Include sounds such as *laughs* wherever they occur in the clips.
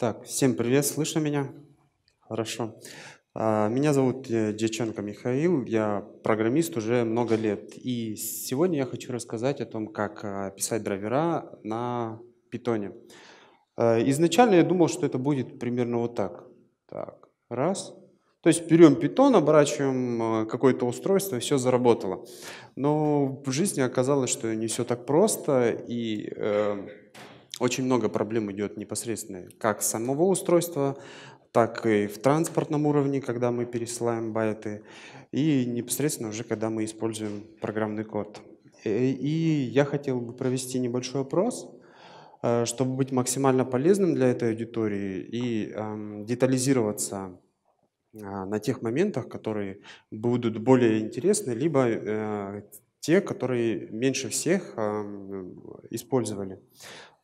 Так, всем привет, слышно меня? Хорошо. А, меня зовут э, Дьяченко Михаил, я программист уже много лет. И сегодня я хочу рассказать о том, как а, писать драйвера на питоне. А, изначально я думал, что это будет примерно вот так. Так, раз. То есть берем питон, оборачиваем какое-то устройство, и все заработало. Но в жизни оказалось, что не все так просто, и эм, очень много проблем идет непосредственно как самого устройства, так и в транспортном уровне, когда мы пересылаем байты, и непосредственно уже, когда мы используем программный код. Э, и я хотел бы провести небольшой опрос, э, чтобы быть максимально полезным для этой аудитории и эм, детализироваться э, на тех моментах, которые будут более интересны, либо те, которые меньше всех эм, использовали.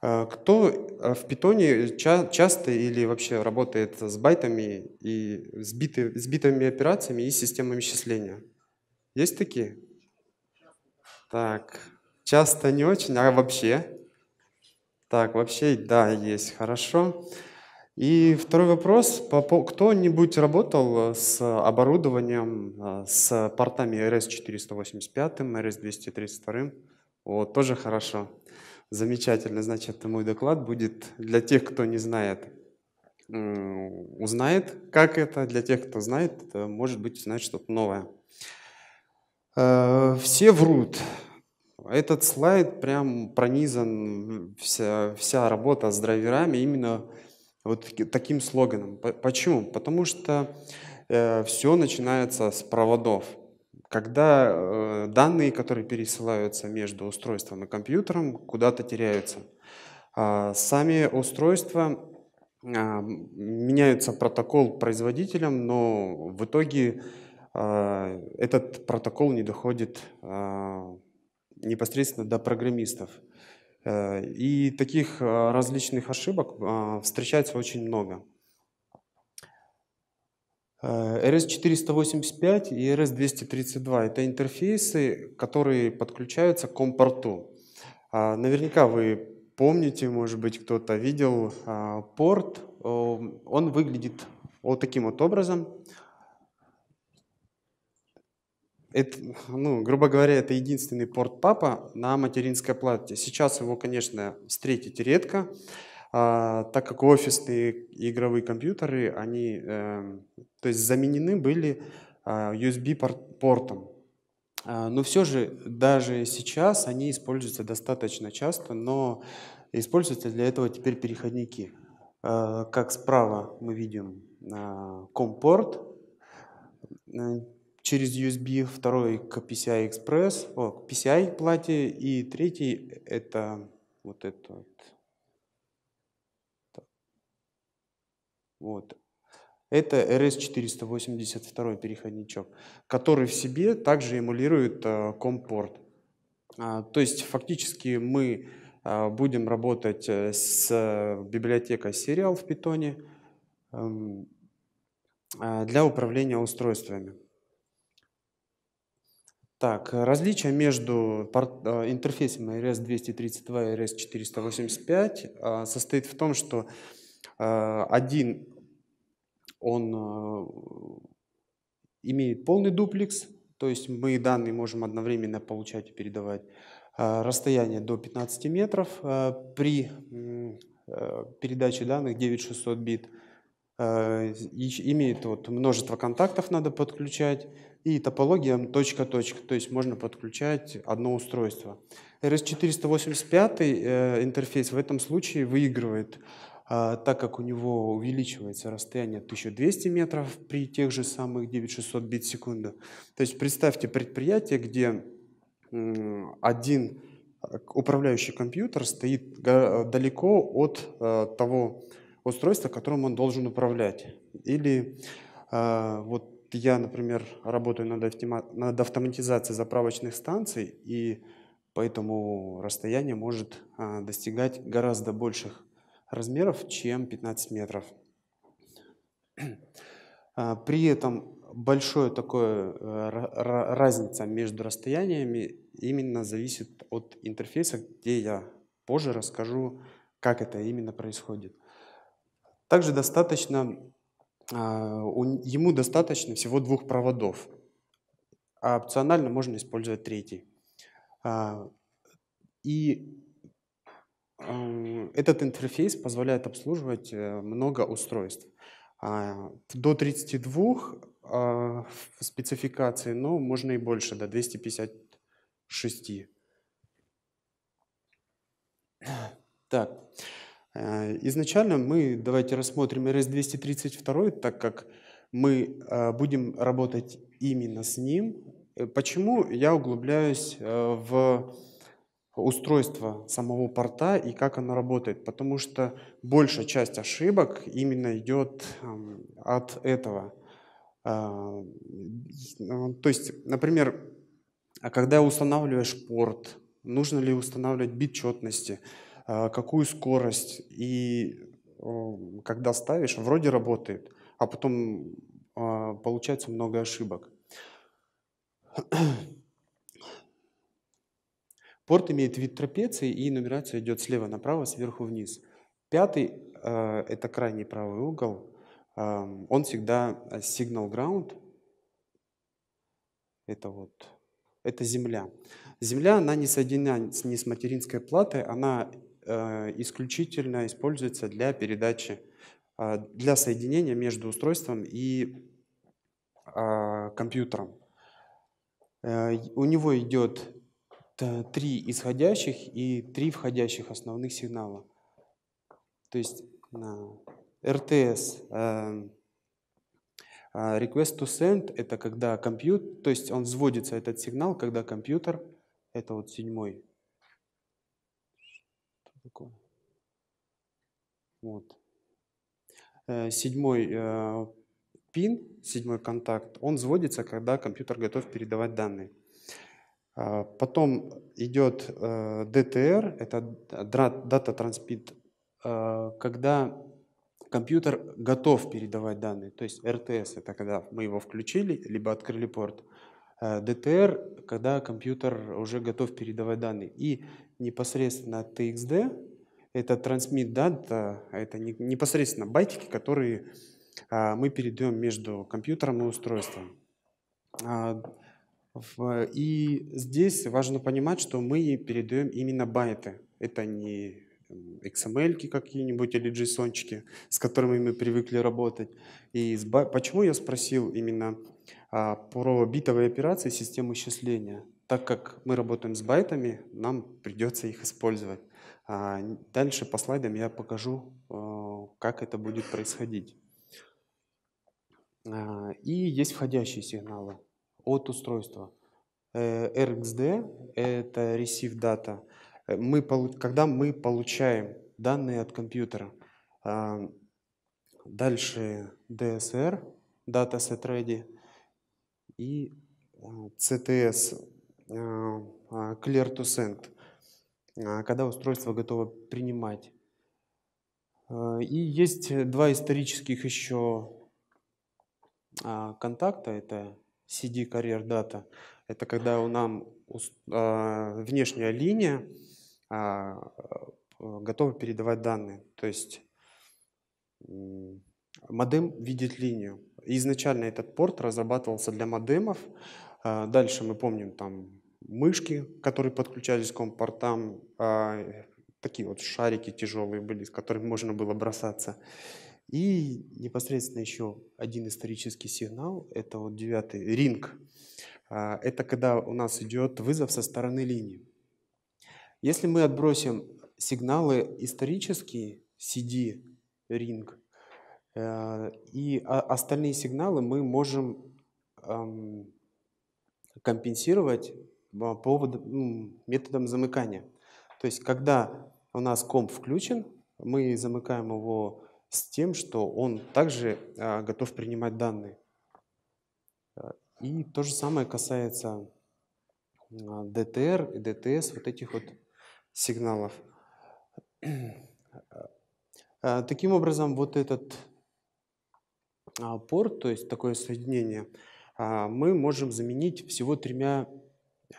А, кто а, в питоне ча- часто или вообще работает с байтами и с, биты, с битовыми операциями и системами счисления? Есть такие? Так, часто не очень, а вообще? Так, вообще, да, есть, хорошо. И второй вопрос. Кто-нибудь работал с оборудованием, а, с портами RS-485, RS-232? Вот, тоже хорошо. Хорошо. Замечательно, значит, мой доклад будет для тех, кто не знает, узнает, как это. Для тех, кто знает, может быть, узнает что-то новое. Э, все врут. Этот слайд прям пронизан, вся, вся работа с драйверами именно вот таким слоганом. Почему? Потому что э, все начинается с проводов – когда э, данные, которые пересылаются между устройством и компьютером, куда-то теряются. А, сами устройства а, меняются протокол производителем, но в итоге а, этот протокол не доходит а, непосредственно до программистов. Э, и таких а, различных ошибок а, встречается очень много. Э, RS-485 и RS-232 – это интерфейсы, которые подключаются к COM-порту. А, наверняка вы помните, может быть, кто-то видел а, порт. Он выглядит вот таким вот образом. Это, ну, грубо говоря, это единственный порт папа на материнской плате. Сейчас его, конечно, встретить редко. А, так как офисные игровые компьютеры, они эм, то есть заменены были а, USB-портом. А, но все же даже сейчас они используются достаточно часто, но используются для этого теперь переходники. как справа мы видим компорт, через USB, второй к PCI Express, о, к PCI плате, и третий это вот этот Вот. Это RS-482 переходничок, который в себе также эмулирует э, компорт. А, то есть фактически мы э, будем работать э, с библиотекой сериал в Питоне эм, для управления устройствами. Так, различия между интерфейсом RS-232 и RS-485 состоит в том, что один он э, имеет полный дуплекс, то есть мы данные можем одновременно получать и передавать. Э, расстояние до 15 метров э, при передаче данных 9600 бит. Имеет вот множество контактов надо подключать и топология точка-точка, то есть можно подключать одно устройство. RS-485 интерфейс в этом случае выигрывает а, так как у него увеличивается расстояние 1200 метров при тех же самых 9600 бит в секунду. То есть представьте предприятие, где один э, управляющий компьютер стоит э, далеко от э, того устройства, которым он должен управлять. Или вот я, например, работаю над, над автоматизацией заправочных станций, и поэтому расстояние может достигать гораздо больших размеров, чем 15 метров. *clears throat* А, при этом большая такая э, разница между расстояниями именно зависит от интерфейса, где я позже расскажу, как это именно происходит. Также достаточно, а, ему достаточно всего двух проводов, а опционально можно использовать третий. А, и этот интерфейс позволяет обслуживать э, много устройств. А, до 32 а, в спецификации, но можно и больше, до 256. Так, э, изначально мы давайте рассмотрим RS-232, так как мы а, будем работать именно с ним. Э, почему я углубляюсь в устройство самого порта и как оно работает, потому что большая часть ошибок именно идет эм, от этого. А, ну, то есть, например, а когда устанавливаешь порт, нужно ли устанавливать бит четности, а, какую скорость, и когда ставишь, вроде работает, а потом получается много ошибок. Порт имеет вид трапеции, и нумерация идет слева направо, сверху вниз. Пятый э, – это крайний правый угол. Э, он всегда э, signal ground. Это вот это Земля. Земля, она не соединена не с материнской платой, она э, исключительно используется для передачи, э, для соединения между устройством и э, компьютером. Э, у него идет Э, три исходящих и три входящих основных сигнала. То есть на РТС эм, а, Request to send — это когда компьютер, то есть он взводится, этот сигнал, когда компьютер, это вот седьмой. Что такое? Вот. Э, седьмой э, пин, седьмой контакт, он взводится, когда компьютер готов передавать данные. А, потом идет DTR, э, это Data Transmit, а, когда компьютер готов передавать данные. То есть RTS — это когда мы его включили, либо открыли порт. DTR а, — когда компьютер уже готов передавать данные. И непосредственно TXD — это Transmit Data, это непосредственно байтики, которые мы передаем между компьютером и устройством. Э, и здесь важно понимать, что мы ей передаем именно байты. Это не XML какие-нибудь или JSON, с которыми мы привыкли работать. И почему я спросил именно а, про битовые операции системы счисления? Так как мы работаем с байтами, нам придется их использовать. А, дальше по слайдам я покажу, э, как это будет происходить. А, и есть входящие сигналы от устройства. Э, RxD — это receive data. Э, мы, когда мы получаем данные от компьютера. А, дальше DSR — Data Set Ready. И а, CTS а, — Clear to Send, когда устройство готово принимать. Э, и есть два исторических еще контакта. Это CD Career Data. Это когда у нам а, внешняя линия а, э, готова передавать данные. То есть модем видит линию. Изначально этот порт разрабатывался для модемов. А, дальше мы помним там мышки, которые подключались к компортам, такие вот шарики тяжелые были, с которыми можно было бросаться. И непосредственно еще один исторический сигнал, это вот девятый, ринг. А, это когда у нас идет вызов со стороны линии. Если мы отбросим сигналы исторические, CD, ринг, э, и остальные сигналы мы можем эм, компенсировать э, поводом, методом замыкания. То есть, когда у нас комп включен, мы замыкаем его с тем, что он также а, готов принимать данные. Э, и то же самое касается а, ДТР и ДТС, вот этих вот сигналов. Э, таким образом, вот этот а, порт, то есть такое соединение, мы можем заменить всего тремя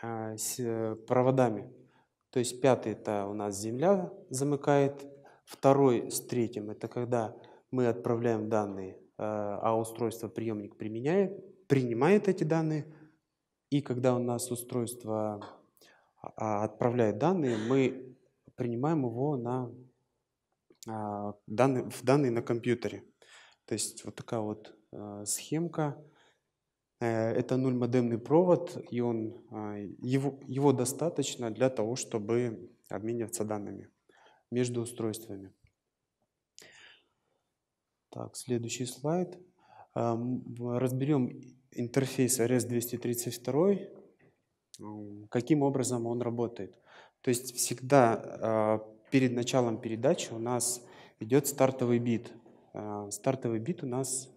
э, проводами. То есть пятый это у нас Земля замыкает Второй с третьим – это когда мы отправляем данные, э, а устройство приемник применяет, принимает эти данные, и когда у нас устройство а, отправляет данные, мы принимаем его на а, данные, в данные на компьютере. То есть вот такая вот э, схемка. Э, это нуль модемный провод, и он, его, его достаточно для того, чтобы обмениваться данными между устройствами. Так, следующий слайд. Эм, Разберем интерфейс RS-232, эм, каким образом он работает. То есть всегда э, перед началом передачи у нас идет стартовый бит. Э, стартовый бит у нас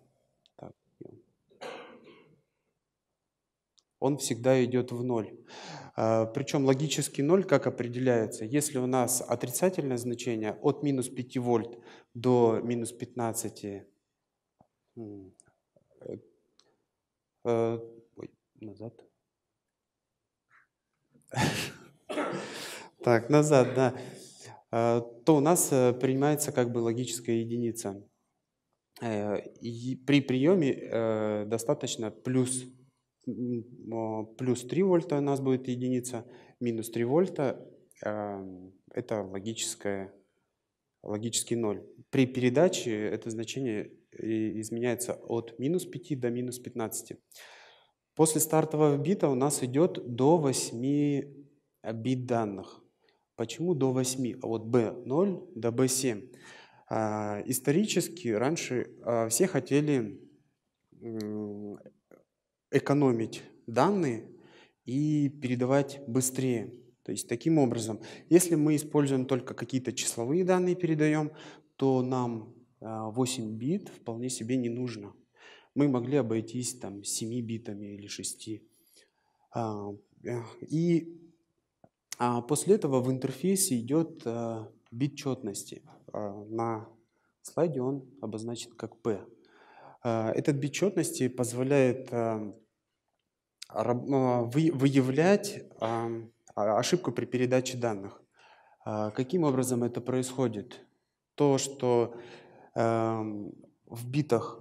он всегда идет в ноль. А, Причем логический ноль как определяется? Если у нас отрицательное значение от минус 5 вольт до минус 15, э, э, ой, назад, *laughs* так, назад, да, а, то у нас э, принимается как бы логическая единица. при приеме достаточно плюс а, плюс 3 вольта у нас будет единица, минус 3 вольта а, – это логическое, логический ноль. При передаче это значение э, изменяется от минус 5 до минус 15. После стартового бита у нас идет до 8 бит данных. Почему до 8? А вот B0 до B7. Исторически раньше все хотели экономить данные и передавать быстрее. То есть таким образом, если мы используем только какие-то числовые данные передаем, то нам 8 а, бит вполне себе не нужно. Мы могли обойтись там 7 битами или 6. А, э, и а после этого в интерфейсе идет бит четности. На слайде он обозначен как P. А, этот бечетности позволяет эм, а, выявлять а, ошибку при передаче данных. Каким образом это происходит? То, что эм, в битах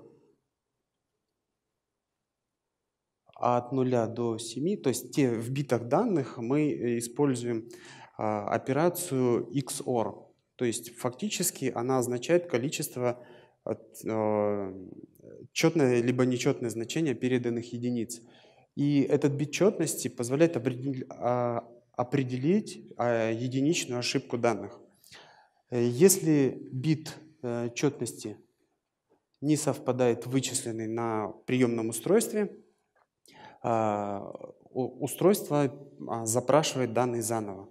от 0 до 7, то есть те в битах данных мы используем операцию XOR. То есть фактически она означает количество четное либо нечетное значение переданных единиц. И этот бит четности позволяет а, определить а, единичную ошибку данных. Э, если бит э, четности не совпадает вычисленный на приемном устройстве, а, устройство запрашивает данные заново.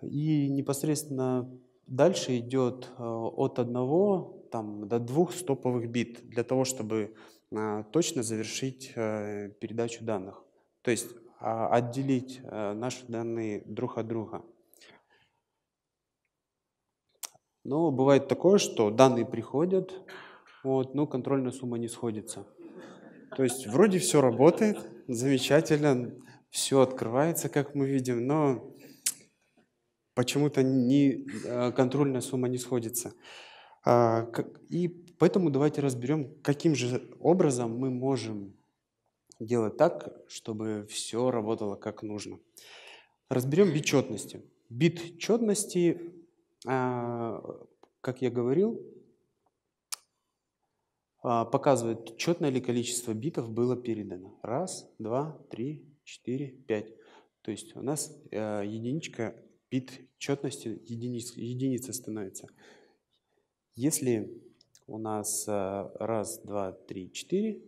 И непосредственно дальше идет э, от одного там, до двух стоповых бит для того, чтобы а, точно завершить э, передачу данных. То есть а, отделить э, наши данные друг от друга. Но бывает такое, что данные приходят, вот, но контрольная сумма не сходится. То есть вроде все работает, замечательно, все открывается, как мы видим, но почему-то не, э, контрольная сумма не сходится. А, и поэтому давайте разберем, каким же образом мы можем делать так, чтобы все работало как нужно. Разберем бит четности. Бит четности, а, как я говорил, а, показывает, четное ли количество битов было передано. Раз, два, три, четыре, пять. То есть у нас единичка бит четности единиц, единица становится. Если у нас э, раз, два, три, четыре,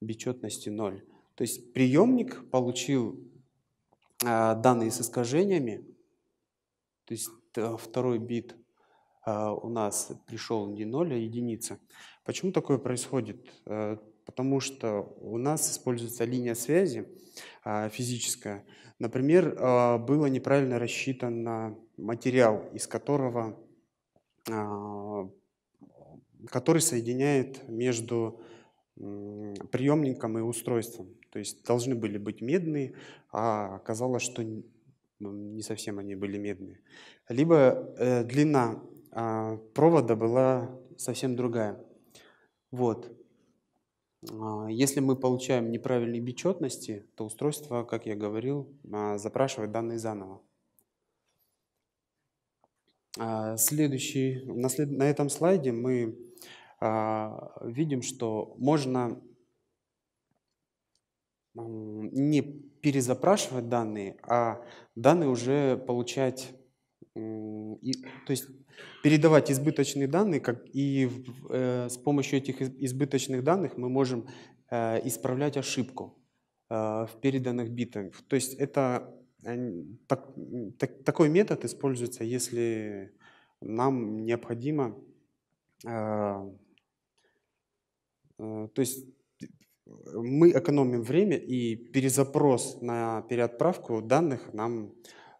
бечетности 0. То есть приемник получил э, данные с искажениями, то есть э, второй бит у нас пришел не 0, а единица. Почему такое происходит? Потому что у нас используется линия связи физическая. Например, было неправильно рассчитан материал, из которого а, который соединяет между приемником и устройством. То есть должны были быть медные, а оказалось, что не совсем они были медные. Либо э, длина э, провода была совсем другая. Вот. А, если мы получаем неправильные бечетности, то устройство, как я говорил, запрашивает данные заново. А, следующий, на, след, на этом слайде мы а, видим, что можно не перезапрашивать данные, а данные уже получать, и, то есть передавать избыточные данные, как и э, с помощью этих избыточных данных мы можем э, исправлять ошибку э, в переданных битах. То есть это так, такой метод используется, если нам необходимо, э, э, то есть мы экономим время, и перезапрос на переотправку данных нам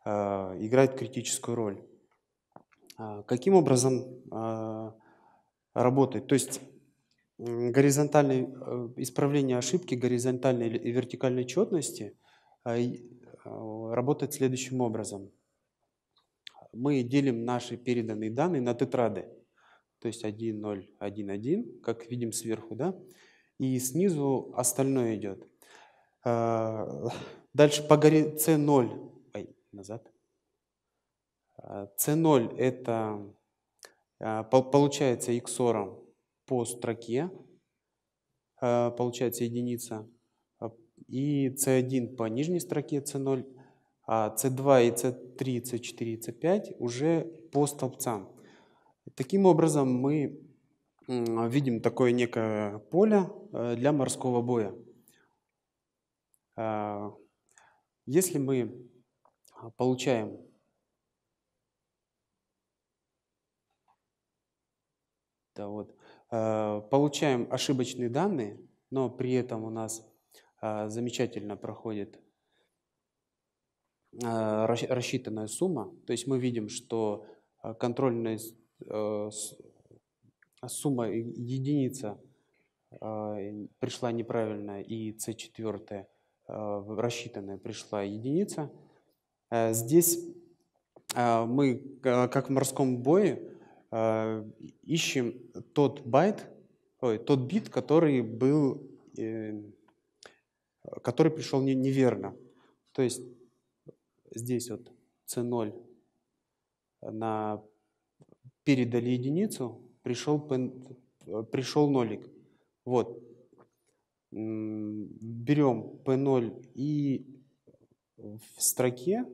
э, играет критическую роль. А, каким образом работает? То есть горизонтальное э, исправление ошибки горизонтальной и вертикальной четности – Э, работает следующим образом. Мы делим наши переданные данные на тетрады, то есть 1, 0, 1, 1, как видим сверху, да, и снизу остальное идет. Э, дальше по горе C0, ой, назад. C0 э, это получается XOR по строке, получается единица и C1 по нижней строке C0, а C2 и C3, C4 C5 уже по столбцам. Таким образом мы видим такое некое поле э, для морского боя. А, если мы получаем да, вот, э, получаем ошибочные данные, но при этом у нас а, замечательно проходит а, рассчитанная сумма. То есть мы видим, что а, контрольная сумма единица пришла неправильно, и C4 рассчитанная пришла единица. Здесь мы, как в морском бое, ищем тот байт, ой, тот бит, который был э, который пришел не неверно. То есть здесь вот C0 на передали единицу, пришел, пришел нолик. Вот. Берем P0 и в строке,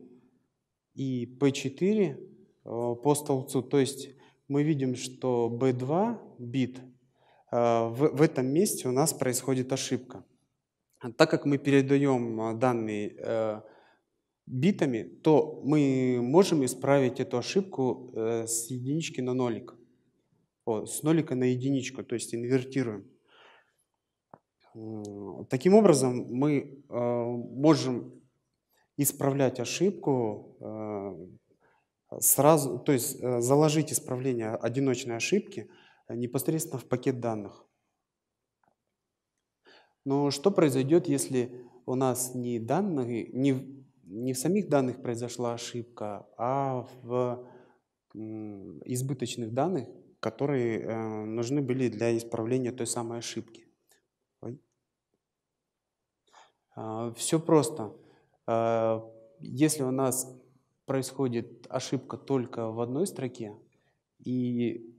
и P4 э, по столбцу. То есть мы видим, что B2 бит, э, в, в этом месте у нас происходит ошибка так как мы передаем а, данные э, битами, то мы можем исправить эту ошибку э, с единички на нолик. О, с нолика на единичку, то есть инвертируем. Таким образом, мы э, можем исправлять ошибку сразу, то есть заложить исправление одиночной ошибки непосредственно в пакет данных. Но что произойдет, если у нас не, данных, не, не в самих данных произошла ошибка, а в избыточных данных, которые э, нужны были для исправления той самой ошибки. Э, а, все просто. А, если у нас происходит ошибка только в одной строке, и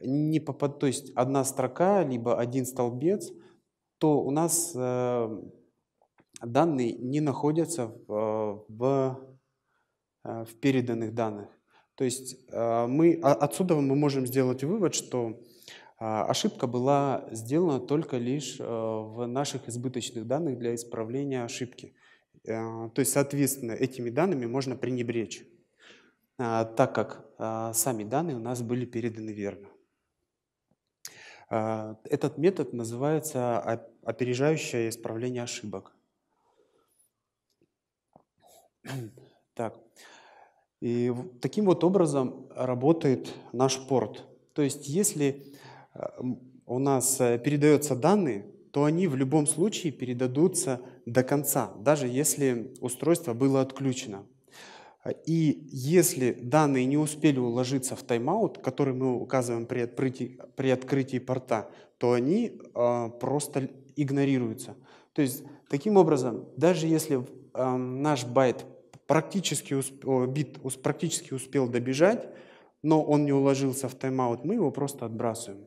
не попад... то есть одна строка, либо один столбец – то у нас э, данные не находятся в, э, в, э, в переданных данных. То есть мы, а отсюда мы можем сделать вывод, что Ошибка была сделана только лишь в наших избыточных данных для исправления ошибки. То есть, соответственно, этими данными можно пренебречь, так как сами данные у нас были переданы верно. А, этот метод называется опережающее исправление ошибок. *clears throat* Так. И таким вот образом работает наш порт. То есть если а, у нас э, передаются данные, то они в любом случае передадутся до конца, даже если устройство было отключено. А, и если данные не успели уложиться в тайм-аут, который мы указываем при открытии, при открытии порта, то они э, просто игнорируются. То есть таким образом, даже если э, наш байт практически усп... о, бит практически успел добежать, но он не уложился в тайм-аут, мы его просто отбрасываем.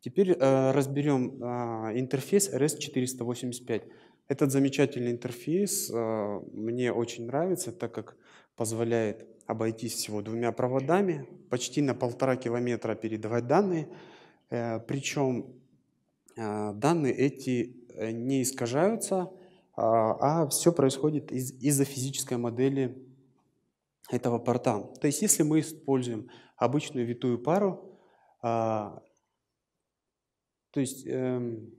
Теперь э, разберем э, интерфейс RS485. Этот замечательный интерфейс а, мне очень нравится, так как позволяет обойтись всего двумя проводами, почти на полтора километра передавать данные, э, причем а, данные эти э, не искажаются, а, а все происходит из, из-за физической модели этого порта. То есть если мы используем обычную витую пару, то есть эм,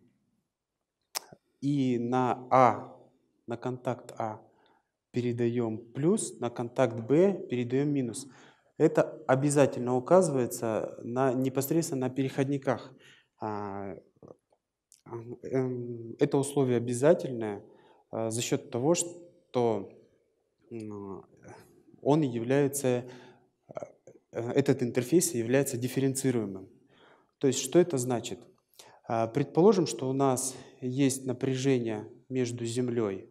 и на А, на контакт А передаем плюс, на контакт Б передаем минус. Это обязательно указывается на, непосредственно на переходниках. А, эм, это условие обязательное а, за счет того, что ну, он является, а, этот интерфейс является дифференцируемым. То есть что это значит? А, предположим, что у нас есть напряжение между Землей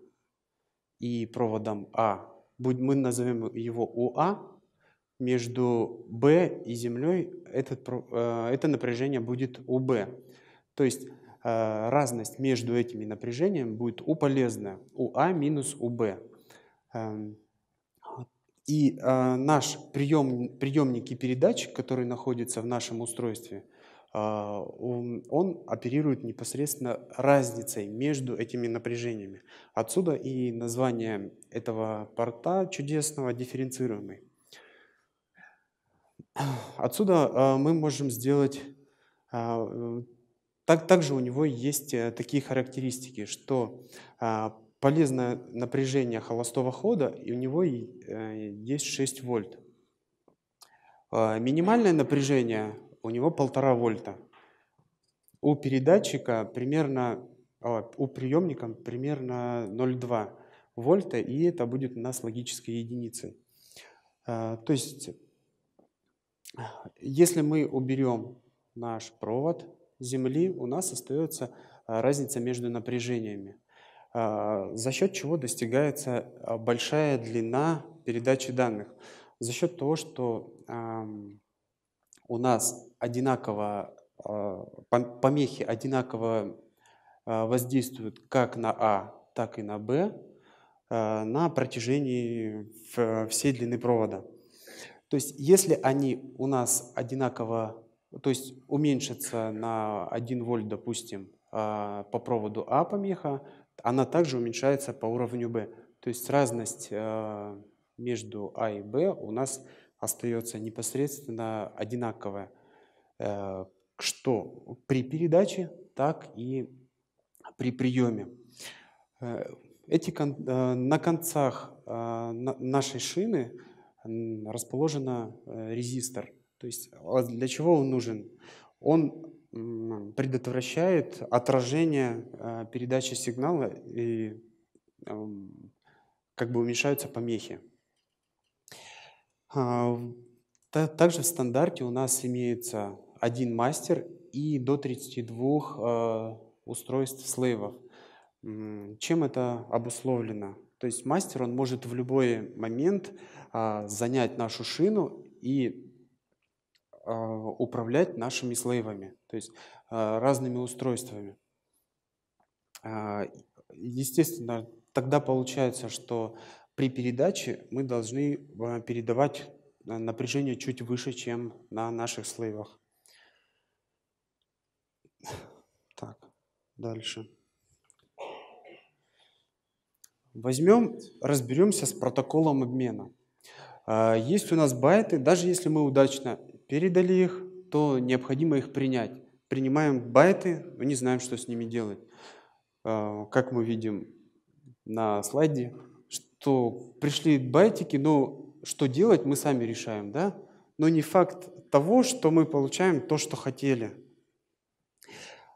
и проводом А. Мы назовем его ОА. Между Б и Землей этот э, это напряжение будет ОБ. То есть э, разность между этими напряжениями будет У полезная, УА минус УБ. Эм, и э, наш прием, приемник и передатчик, который находится в нашем устройстве – а, он оперирует непосредственно разницей между этими напряжениями. Отсюда и название этого порта чудесного дифференцированный. Отсюда а, мы можем сделать... А, так, также у него есть э, такие характеристики, что полезное напряжение холостого хода, и у него э, есть 6 вольт. Минимальное напряжение у него полтора вольта. У передатчика примерно, а, у приемника примерно 0,2 вольта, и это будет у нас логической единицей. А, то есть, если мы уберем наш провод Земли, у нас остается а, разница между напряжениями, за счет чего достигается большая длина передачи данных. За счет того, что у нас одинаково, а, помехи одинаково а, воздействуют как на А, так и на Б а, на протяжении всей длины провода. То есть если они у нас одинаково, то есть уменьшатся на 1 вольт, допустим, по проводу А помеха, она также уменьшается по уровню Б. То есть разность между А и Б у нас остается непосредственно одинаковое, э, что при передаче, так и при приеме. Э, эти, э, на концах нашей шины расположен резистор. То есть а для чего он нужен? Он предотвращает отражение передачи сигнала и как бы уменьшаются помехи. А, также в стандарте у нас имеется один мастер и до 32 а, устройств слейвов. Чем это обусловлено? То есть мастер, он может в любой момент а, занять нашу шину и управлять нашими слейвами, то есть разными устройствами. Естественно, тогда получается, что при передаче мы должны а, передавать а, напряжение чуть выше, чем на наших слоевах. Так, дальше. Возьмем, разберемся с протоколом обмена. А, есть у нас байты, даже если мы удачно передали их, то необходимо их принять. Принимаем байты, мы не знаем, что с ними делать. Как мы видим на слайде, что пришли байтики, но что делать, мы сами решаем, да? Но не факт того, что мы получаем то, что хотели.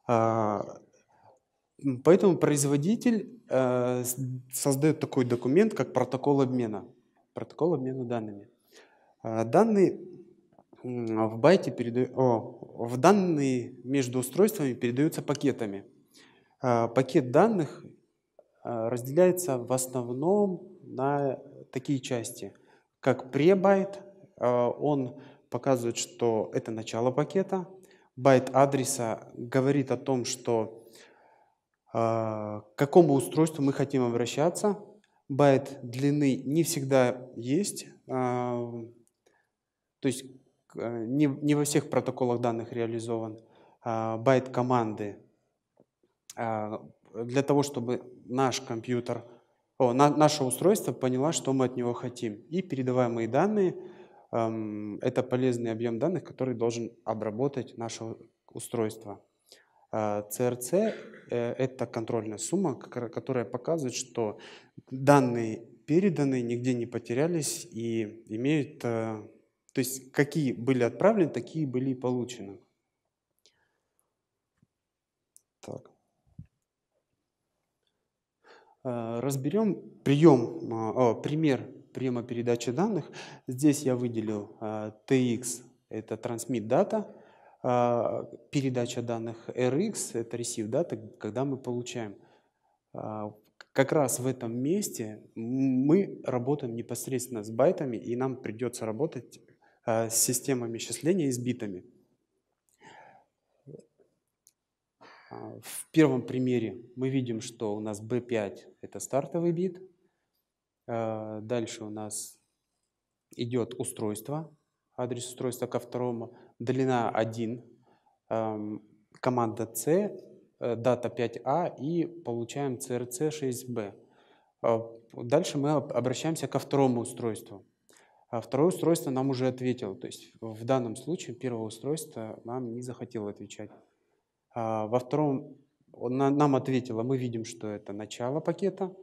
А, поэтому производитель э, создает такой документ, как протокол обмена. Протокол обмена данными. А, данные в байте передают, о, в данные между устройствами передаются пакетами. А, пакет данных э, разделяется в основном на э, такие части, как пребайт, э, он показывает, что это начало пакета, байт адреса говорит о том, что э, к какому устройству мы хотим обращаться, байт длины не всегда есть, то есть не, не во всех протоколах данных реализован байт команды. Для того, чтобы наш компьютер о, на, наше устройство поняло, что мы от него хотим. И передаваемые данные эм, – это полезный объем данных, который должен обработать наше устройство. Э, ЦРЦ э, – это контрольная сумма, которая показывает, что данные переданы, нигде не потерялись и имеют… Э, то есть какие были отправлены, такие были и получены. Так. Э, Разберем прием, э, о, пример приема передачи данных. Здесь я выделил э, TX – это transmit data, передача данных RX – это receive data, когда мы получаем. Как раз в этом месте мы работаем непосредственно с байтами, и нам придется работать с системами счисления и с битами. А, в первом примере мы видим, что у нас B5 – это стартовый бит. А, дальше у нас идет устройство, адрес устройства ко второму, длина 1, команда C, э, дата 5А и получаем CRC 6B. А, дальше мы обращаемся ко второму устройству. Второе устройство нам уже ответило, то есть в данном случае первое устройство нам не захотело отвечать. А, во втором нам ответила, мы видим, что это начало пакета,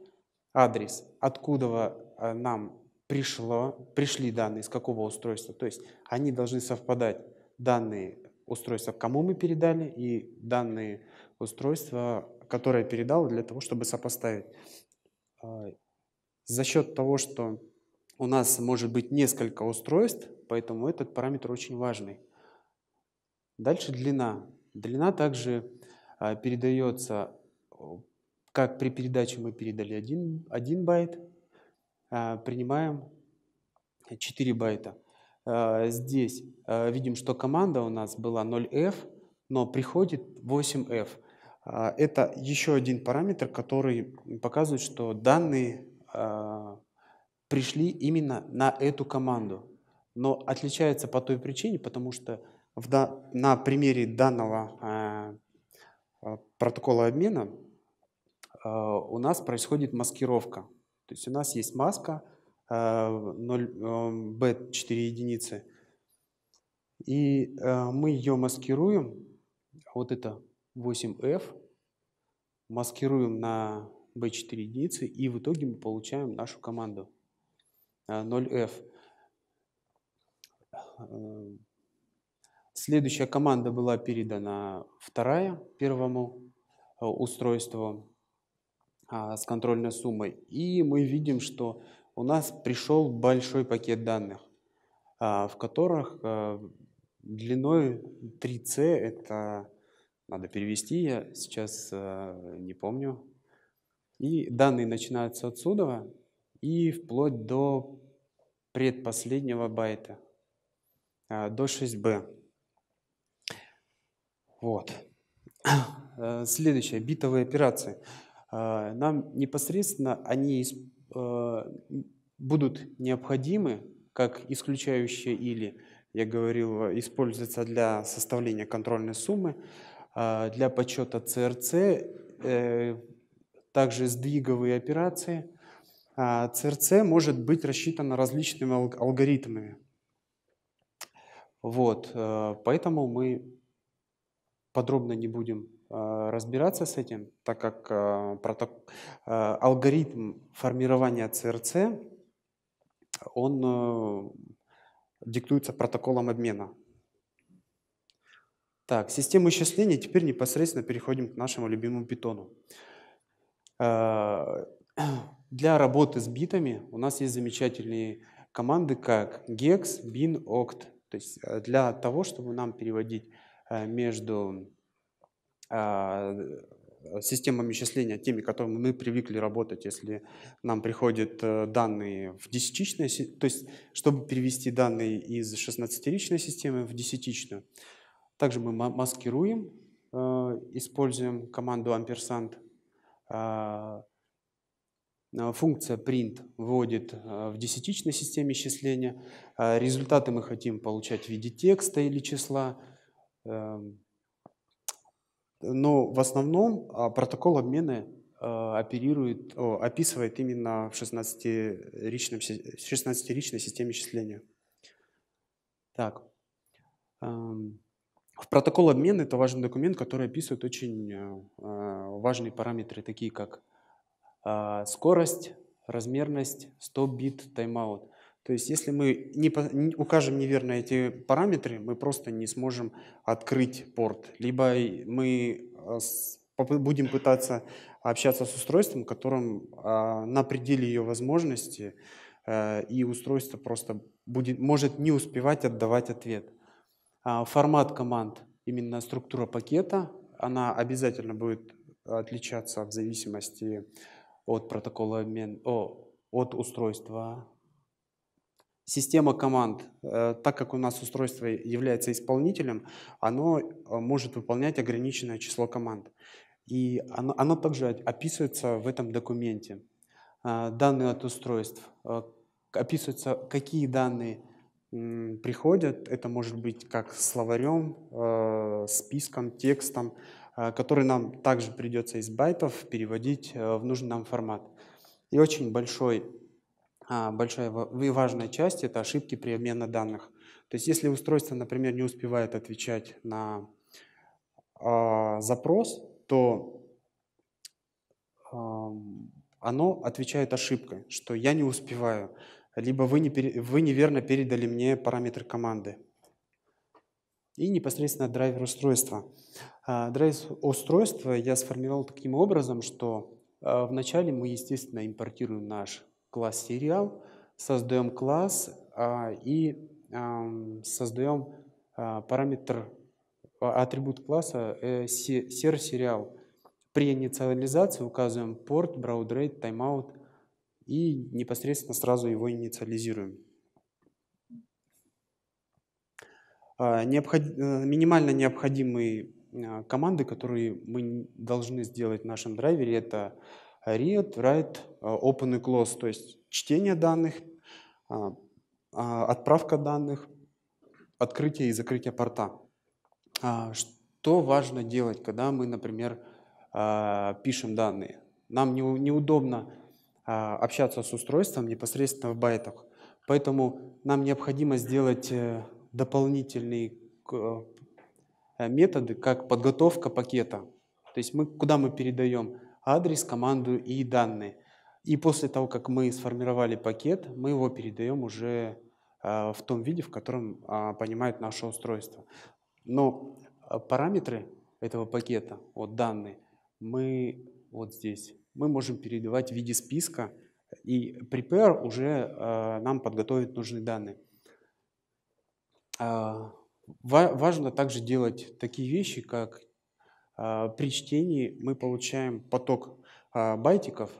адрес, откуда э, нам пришло, пришли данные, из какого устройства. То есть они должны совпадать, данные устройства, кому мы передали, и данные устройства, которое передал, для того, чтобы сопоставить. А, за счет того, что у нас может быть несколько устройств, поэтому этот параметр очень важный. Дальше длина. Длина также а, передается, как при передаче мы передали 1, 1 байт, а, принимаем 4 байта. А, здесь видим, что команда у нас была 0f, но приходит 8f. Это еще один параметр, который показывает, что данные пришли именно на эту команду. Но отличается по той причине, потому что в, на примере данного э, э, протокола обмена э, у нас происходит маскировка. То есть у нас есть маска 0b 4 единицы, и мы ее маскируем, вот это 8f, маскируем на b4 единицы, и в итоге мы получаем нашу команду 0f. Следующая команда была передана вторая первому э, устройству а, с контрольной суммой. И мы видим, что у нас пришел большой пакет данных, а, в которых э, длиной 3C это надо перевести, я сейчас э, не помню. И данные начинаются отсюда и вплоть до предпоследнего байта, а, до 6B. Вот. *clears throat* Э, следующее, битовые операции. Э, нам непосредственно они э, будут необходимы, как исключающие или, я говорил, используются для составления контрольной суммы, для подсчета ЦРЦ, также сдвиговые операции. А ЦРЦ может быть рассчитано различными алгоритмами. Вот, поэтому мы подробно не будем а, разбираться с этим, так как а, проток... А, алгоритм формирования CRC он э, диктуется протоколом обмена. Так, систему исчисления. Теперь непосредственно переходим к нашему любимому питону. *clears throat* Для работы с битами у нас есть замечательные команды, как gex, bin, oct. То есть э, для того, чтобы нам переводить Э, между а, э, системами исчисления, теми, которыми мы привыкли работать, если нам приходят э, данные в десятичной, то есть чтобы перевести данные из 16-ричной системы в десятичную. Также мы маскируем, используем команду ampersand, а, Функция print вводит в десятичной системе исчисления. Результаты мы хотим получать в виде текста или числа. Эм, но в основном а, протокол обмена а, оперирует, описывает именно в 16-ричной 16 системе числения. Так. Эм, в протокол обмена это важный документ, который описывает очень э, а, важные параметры, такие как скорость, размерность, 100 бит, тайм-аут. То есть если мы не, укажем неверно эти параметры, мы просто не сможем открыть порт. Либо мы э, будем пытаться общаться с устройством, которым а, на пределе ее возможности, э, и устройство просто будет, может не успевать отдавать ответ. А, формат команд, именно структура пакета, она обязательно будет отличаться в зависимости от протокола обмена, о, от устройства Система команд, э, так как у нас устройство является исполнителем, оно э, может выполнять ограниченное число команд. И оно, оно также описывается в этом документе. Э, данные от устройств. описывается, какие данные приходят. Это может быть как словарем, списком, текстом, который нам также придется из байтов переводить в нужный нам формат. И очень большой а, большая и важная часть – это ошибки при обмене данных. То есть если устройство, например, не успевает отвечать на э, запрос, то э, оно отвечает ошибкой, что я не успеваю, либо вы, не, вы неверно передали мне параметры команды. И непосредственно драйвер устройства. Э, драйвер устройства я сформировал таким образом, что э, вначале мы, естественно, импортируем наш класс сериал, создаем класс а, и а, создаем а, параметр, а, атрибут класса э, ser сериал. При инициализации указываем порт, браудрейт, тайм-аут и непосредственно сразу его инициализируем. А, необход... Э, минимально необходимые а, команды, которые мы должны сделать в нашем драйвере, это read, write, э, open и close, то есть чтение данных, а, а, отправка данных, открытие и закрытие порта. А, что важно делать, когда мы, например, пишем данные? Нам неудобно общаться с устройством непосредственно в байтах, поэтому нам необходимо сделать э, дополнительные э, методы, как подготовка пакета. То есть мы, куда мы передаем адрес, команду и данные. И после того, как мы сформировали пакет, мы его передаем уже а, в том виде, в котором а, понимает наше устройство. Но а, параметры этого пакета, вот данные, мы вот здесь, мы можем передавать в виде списка, и Prepare уже э, нам подготовит нужные данные. Э, важно также делать такие вещи, как а, при чтении мы получаем поток а, байтиков,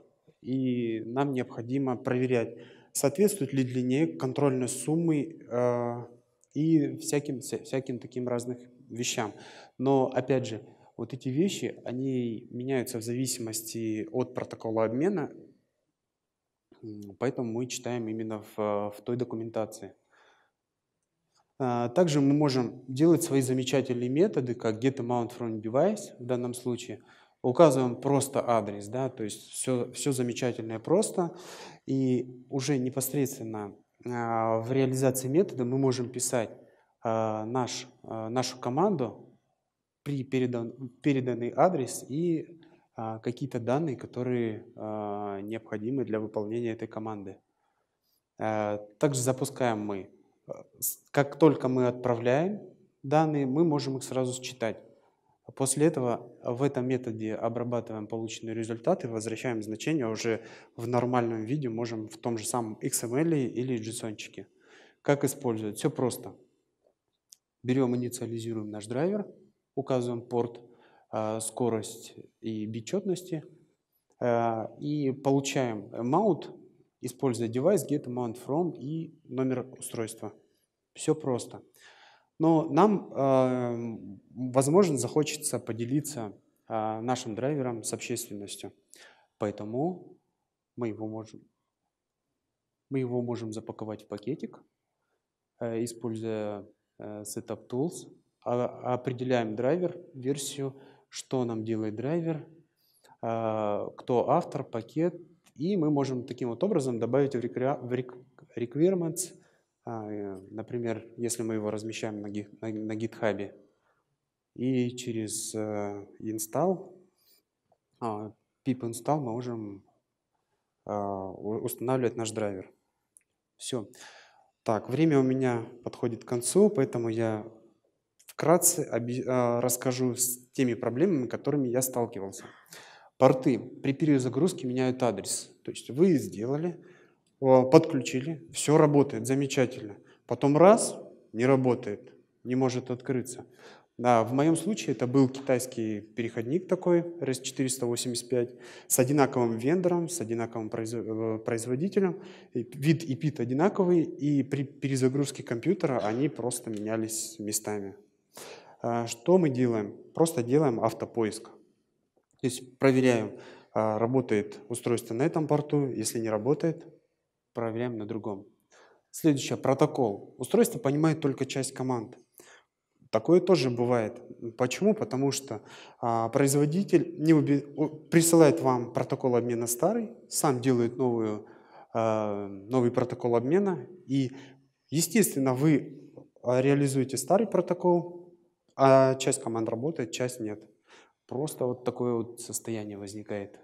и нам необходимо проверять, соответствует ли длине контрольной суммы а, и всяким, всяким таким разным вещам. Но, опять же, вот эти вещи, они меняются в зависимости от протокола обмена, поэтому мы читаем именно в, в той документации. А, также мы можем делать свои замечательные методы, как get amount from device в данном случае. Указываем просто адрес, да, то есть все, все замечательное просто. И уже непосредственно а, в реализации метода мы можем писать а, наш, нашу команду при передан, переданный адрес и какие-то данные, которые необходимы для выполнения этой команды. Также запускаем мы как только мы отправляем данные, мы можем их сразу считать. После этого в этом методе обрабатываем полученные результаты, возвращаем значения а уже в нормальном виде, можем в том же самом XML или JSON. -чике. Как использовать? Все просто. Берем, инициализируем наш драйвер, указываем порт, а, скорость и бит четности, а, и получаем mount, используя девайс get amount from и номер устройства. Все просто. Но нам, эм, возможно, захочется поделиться э, нашим драйвером с общественностью. Поэтому мы его можем, мы его можем запаковать в пакетик, э, используя э, Setup Tools. А, определяем драйвер, версию, что нам делает драйвер, кто автор, пакет, и мы можем таким вот образом добавить в, рекре... requirements, а, э, например, если мы его размещаем на, ги... на GitHub, и через э, install, а, pip install мы можем а, устанавливать наш драйвер. Все. Так, время у меня подходит к концу, поэтому я вкратце расскажу с теми проблемами, которыми я сталкивался. Порты при перезагрузке меняют адрес. То есть вы сделали, э, подключили, все работает замечательно. Потом раз, не работает, не может открыться. Да, в моем случае это был китайский переходник такой, RS485, с одинаковым вендором, с одинаковым э, производителем. Вид и пит одинаковый, и при перезагрузке компьютера они просто менялись местами. Э, что мы делаем? Просто делаем автопоиск. То есть проверяем, а, работает устройство на этом порту, если не работает, проверяем на другом. Следующее, протокол. Устройство понимает только часть команд. Такое тоже бывает. Почему? Потому что а, производитель не уби... присылает вам протокол обмена старый, сам делает новую, а, новый протокол обмена, и, естественно, вы а, реализуете старый протокол, а часть команд работает, часть нет. Просто вот такое вот состояние возникает.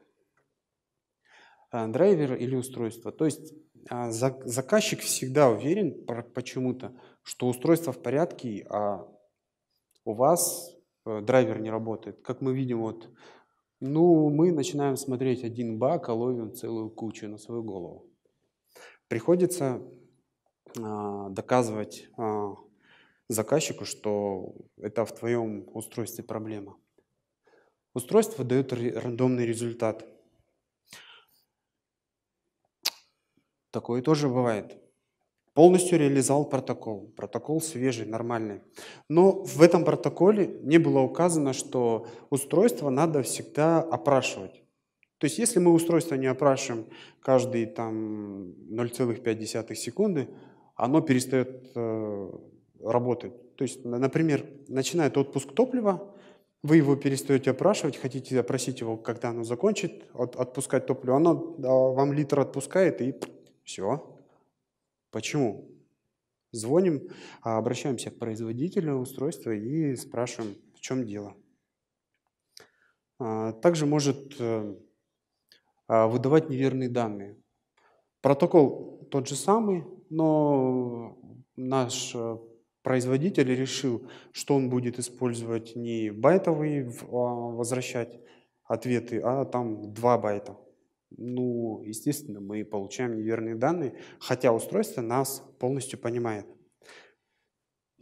А, драйвер или устройство. То есть а, заказчик всегда уверен почему-то, что устройство в порядке, а у вас э, драйвер не работает. Как мы видим, вот, ну, мы начинаем смотреть один баг, а ловим целую кучу на свою голову. Приходится а, доказывать заказчику, что это в твоем устройстве проблема. Устройство дает рандомный результат. Такое тоже бывает. Полностью реализовал протокол. Протокол свежий, нормальный. Но в этом протоколе не было указано, что устройство надо всегда опрашивать. То есть если мы устройство не опрашиваем каждые там 0,5 секунды, оно перестает э, работать. То есть, например, начинает отпуск топлива, вы его перестаете опрашивать, хотите опросить его, когда оно закончит, от, отпускать топливо. Оно да, вам литр отпускает и все. Почему? Звоним, а, обращаемся к производителю устройства и спрашиваем, в чем дело. А, также может э, а, выдавать неверные данные. Протокол тот же самый, но наш э, производитель решил, что он будет использовать не байтовые, а, возвращать ответы, а там 2 байта. Ну, естественно, мы получаем неверные данные, хотя устройство нас полностью понимает.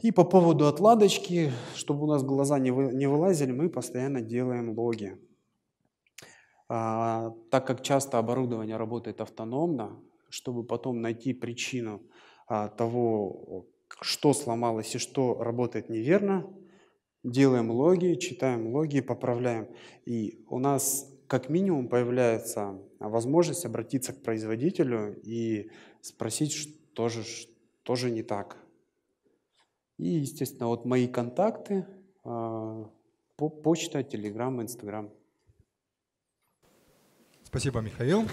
И по поводу отладочки, чтобы у нас глаза не, вы, не вылазили, мы постоянно делаем логи. А, так как часто оборудование работает автономно, чтобы потом найти причину а, того, что сломалось и что работает неверно, делаем логи, читаем логи, поправляем. И у нас как минимум появляется возможность обратиться к производителю и спросить, что же, что же не так. И, естественно, вот мои контакты, а, почта, телеграм, инстаграм. Спасибо, Михаил.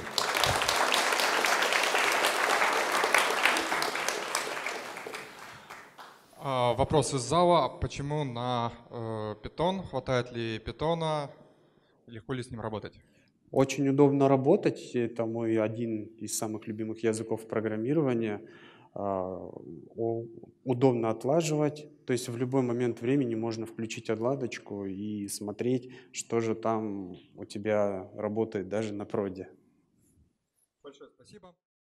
А, вопрос из зала. Почему на э, Python? Хватает ли Python? Легко ли с ним работать? Очень удобно работать. Это мой один из самых любимых языков программирования. А, удобно отлаживать. То есть в любой момент времени можно включить отладочку и смотреть, что же там у тебя работает даже на проде. Большое спасибо.